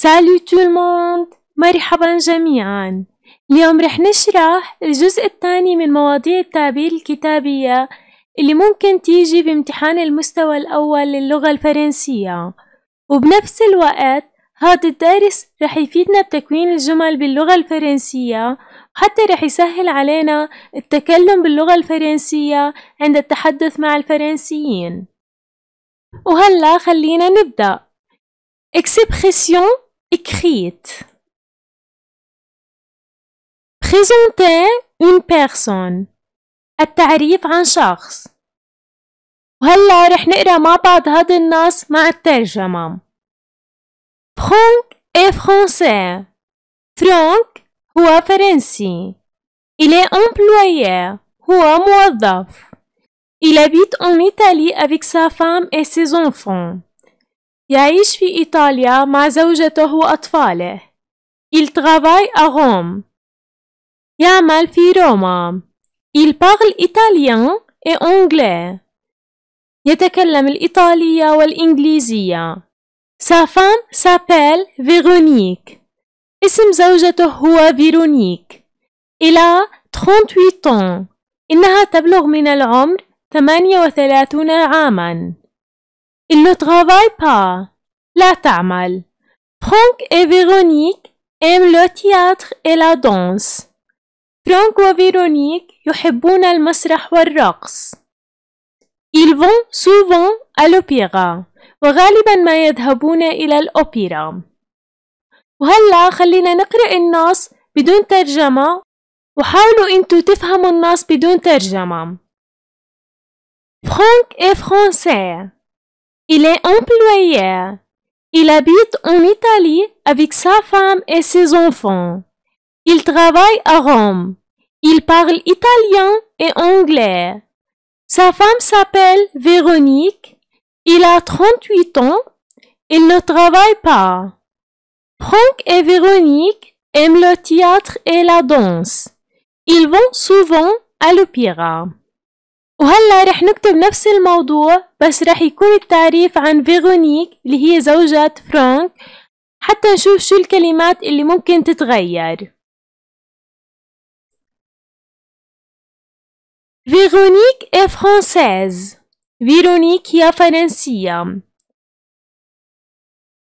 سالو تول موند مرحبا جميعا اليوم رح نشرح الجزء الثاني من مواضيع التعبير الكتابية اللي ممكن تيجي بامتحان المستوى الأول للغة الفرنسية وبنفس الوقت هذا الدرس رح يفيدنا بتكوين الجمل باللغة الفرنسية حتى رح يسهل علينا التكلم باللغة الفرنسية عند التحدث مع الفرنسيين وهلا خلينا نبدأ expression écrit Présenter une personne. التعريف عن شخص. وهلا رح نقرا مع بعض هاد النص مع الترجمة. فرانك est français. فرانك هو فرنسي. Il est employé. هو موظف. Il habite en Italie avec sa femme et ses enfants. يعيش في إيطاليا مع زوجته وأطفاله. Il travaille à Rome. يعمل في روما. Il parle italien et anglais. يتكلم الإيطالية والإنجليزية. Sa femme s'appelle Véronique. اسم زوجته هو فيرونيك. Il a 38 ans. إنها تبلغ من العمر 38 عاماً. Il ne travaille pas. لا تعمل. Franck et Véronique aiment le théâtre et la danse. Franck et Véronique يحبون المسرح والرقص. Ils vont souvent à l'opéra. وغالبا ما يذهبون إلى الأوبرا. وهلا خلينا نقرأ النص بدون ترجمة وحاولوا انتوا تفهموا النص بدون ترجمة. Franck est français. Il est employé. Il habite en Italie avec sa femme et ses enfants. Il travaille à Rome. Il parle italien et anglais. Sa femme s'appelle Véronique. Il a 38 ans. Il ne travaille pas. Franck et Véronique aiment le théâtre et la danse. Ils vont souvent à l'opéra. وهلا رح نكتب نفس الموضوع بس رح يكون التعريف عن فيغونيك اللي هي زوجة فرانك حتى نشوف شو الكلمات اللي ممكن تتغير فيرونيك اي فرانسيز فيرونيك هي فرنسية.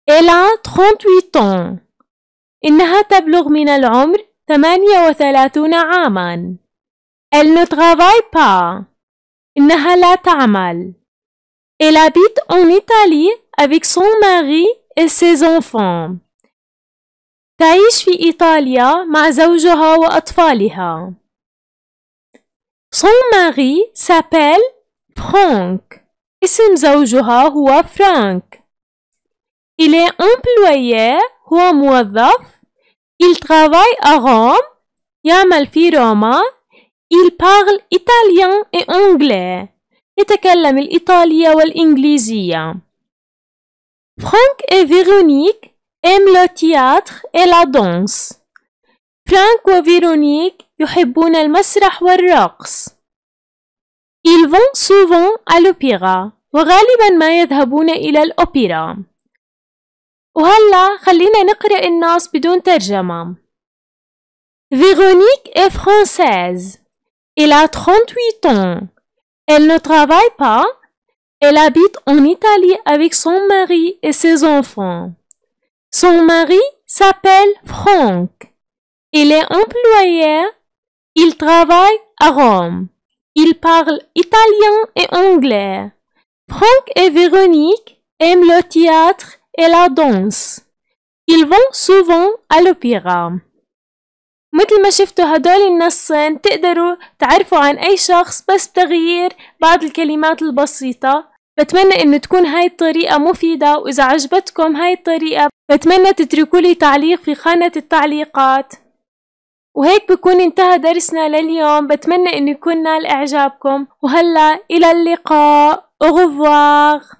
إلا 38 إنها تبلغ من العمر 38 عاما. Elle ne travaille pas. إنها لا تعمل. Elle habite en Italie avec son mari et ses enfants. تعيش في إيطاليا مع زوجها وأطفالها. Son mari s'appelle Frank. اسم زوجها هو فرانك. Il est employé هو موظف. Il travaille à Rome. يعمل في روما Il parle italien et anglais. يتكلم الإيطالية والإنجليزية. Frank et Véronique aiment le théâtre et la danse. فرانك وفيرونيك يحبون المسرح والرقص. Ils vont souvent à l'opéra. وغالبا ما يذهبون إلى الأوبرا. وهلا خلينا نقرأ الناس بدون ترجمة. Véronique est française. Elle a 38 ans. Elle ne travaille pas. Elle habite en Italie avec son mari et ses enfants. Son mari s'appelle Franck. Il est employé. Il travaille à Rome. Il parle italien et anglais. Franck et Véronique aiment le théâtre et la danse. Ils vont souvent à l'opéra. مثل ما شفتوا هدول النصين تقدروا تعرفوا عن أي شخص بس بتغيير بعض الكلمات البسيطة بتمنى انه تكون هاي الطريقة مفيدة واذا عجبتكم هاي الطريقة بتمنى تتركوا لي تعليق في خانة التعليقات وهيك بكون انتهى درسنا لليوم بتمنى انه يكون نال اعجابكم وهلا الى اللقاء أغفواغ